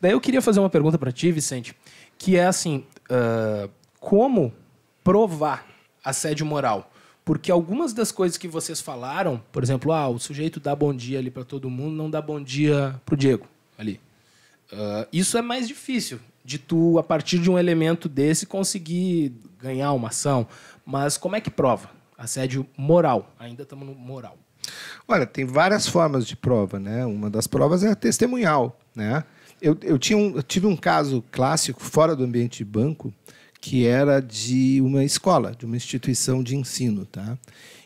Daí eu queria fazer uma pergunta para ti, Vicente, que é assim, uh, como provar assédio moral? Porque algumas das coisas que vocês falaram, por exemplo, ah, o sujeito dá bom dia ali para todo mundo, não dá bom dia pro Diego ali. Uh, isso é mais difícil de tu, a partir de um elemento desse, conseguir ganhar uma ação. Mas como é que prova? Assédio moral. Ainda estamos no moral. Olha, tem várias formas de prova, né? Uma das provas é a testemunhal, né? Eu, eu, tinha um, eu tive um caso clássico fora do ambiente de banco que era de uma escola, de uma instituição de ensino, tá?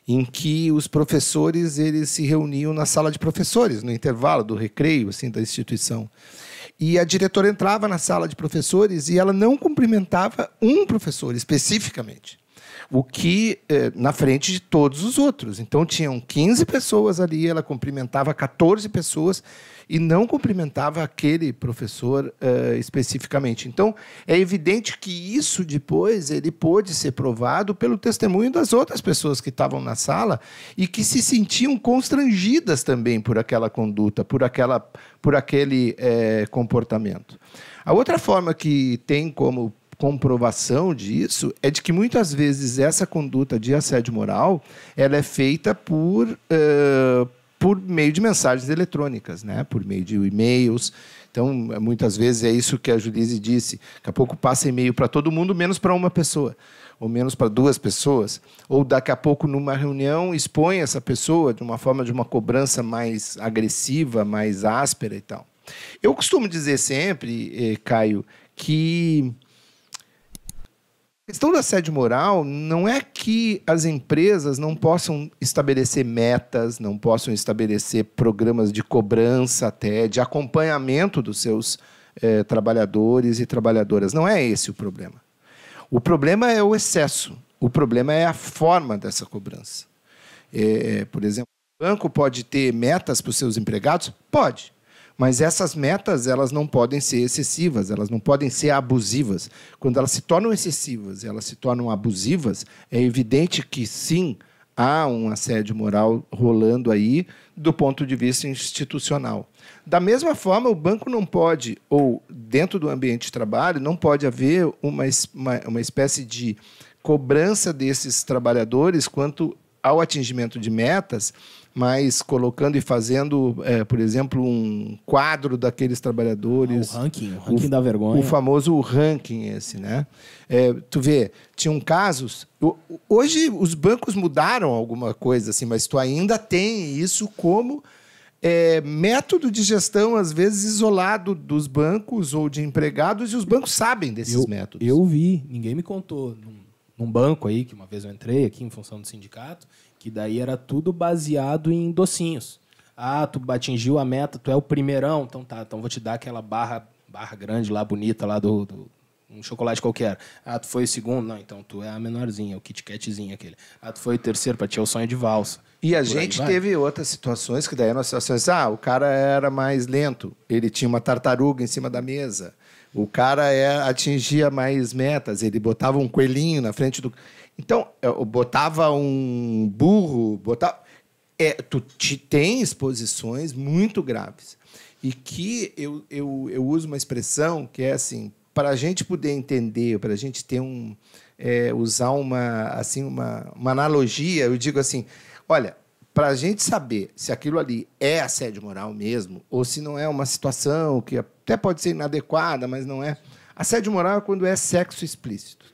Em que os professores eles se reuniam na sala de professores no intervalo do recreio assim da instituição. E a diretora entrava na sala de professores e ela não cumprimentava um professor especificamente o que eh, na frente de todos os outros. Então tinham 15 pessoas ali, ela cumprimentava 14 pessoas e não cumprimentava aquele professor eh, especificamente. Então é evidente que isso depois ele pôde ser provado pelo testemunho das outras pessoas que estavam na sala e que se sentiam constrangidas também por aquela conduta, por aquela, por aquele eh, comportamento. A outra forma que tem como comprovação disso é de que muitas vezes essa conduta de assédio moral ela é feita por, uh, por meio de mensagens eletrônicas, né? por meio de e-mails. Então, muitas vezes é isso que a Julise disse. Daqui a pouco passa e-mail para todo mundo, menos para uma pessoa, ou menos para duas pessoas. Ou daqui a pouco, numa reunião, expõe essa pessoa de uma forma de uma cobrança mais agressiva, mais áspera e tal. Eu costumo dizer sempre, eh, Caio, que a questão da sede moral não é que as empresas não possam estabelecer metas, não possam estabelecer programas de cobrança até, de acompanhamento dos seus eh, trabalhadores e trabalhadoras. Não é esse o problema. O problema é o excesso, o problema é a forma dessa cobrança. É, por exemplo, o banco pode ter metas para os seus empregados? Pode. Mas essas metas, elas não podem ser excessivas, elas não podem ser abusivas. Quando elas se tornam excessivas, elas se tornam abusivas, é evidente que sim, há um assédio moral rolando aí do ponto de vista institucional. Da mesma forma, o banco não pode, ou dentro do ambiente de trabalho, não pode haver uma, uma, uma espécie de cobrança desses trabalhadores quanto ao atingimento de metas, mas colocando e fazendo, é, por exemplo, um quadro daqueles trabalhadores. Ah, o ranking, o ranking o, da vergonha. O famoso ranking esse, né? É, tu vê, tinham casos... Hoje os bancos mudaram alguma coisa, assim, mas tu ainda tem isso como... É, método de gestão, às vezes, isolado dos bancos ou de empregados, e os bancos sabem desses eu, métodos. Eu vi, ninguém me contou. Não num banco aí, que uma vez eu entrei aqui em função do sindicato, que daí era tudo baseado em docinhos. Ah, tu atingiu a meta, tu é o primeirão, então tá, então vou te dar aquela barra, barra grande lá, bonita lá do, do um chocolate qualquer. Ah, tu foi o segundo? Não, então tu é a menorzinha, o Kit Katzinho aquele. Ah, tu foi o terceiro, pra ti é o sonho de valsa. E a Por gente teve outras situações que daí nossas situações, ah, o cara era mais lento, ele tinha uma tartaruga em cima da mesa. O cara é, atingia mais metas, ele botava um coelhinho na frente do. Então, botava um burro, botava. É, tu te, tem exposições muito graves. E que eu, eu, eu uso uma expressão que é assim: para a gente poder entender, para a gente ter um é, usar uma assim uma, uma analogia, eu digo assim, olha, para a gente saber se aquilo ali é assédio moral mesmo ou se não é uma situação que até pode ser inadequada, mas não é. Assédio moral é quando é sexo explícito.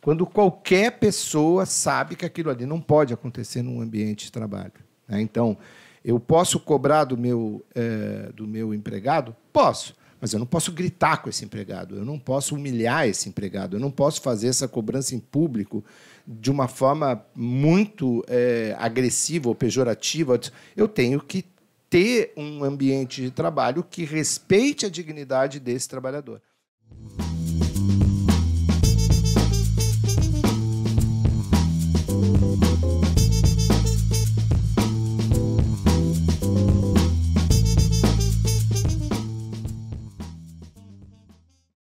Quando qualquer pessoa sabe que aquilo ali não pode acontecer num ambiente de trabalho. Né? Então, eu posso cobrar do meu, é, do meu empregado? Posso. Mas eu não posso gritar com esse empregado, eu não posso humilhar esse empregado, eu não posso fazer essa cobrança em público de uma forma muito é, agressiva ou pejorativa. Eu tenho que ter um ambiente de trabalho que respeite a dignidade desse trabalhador.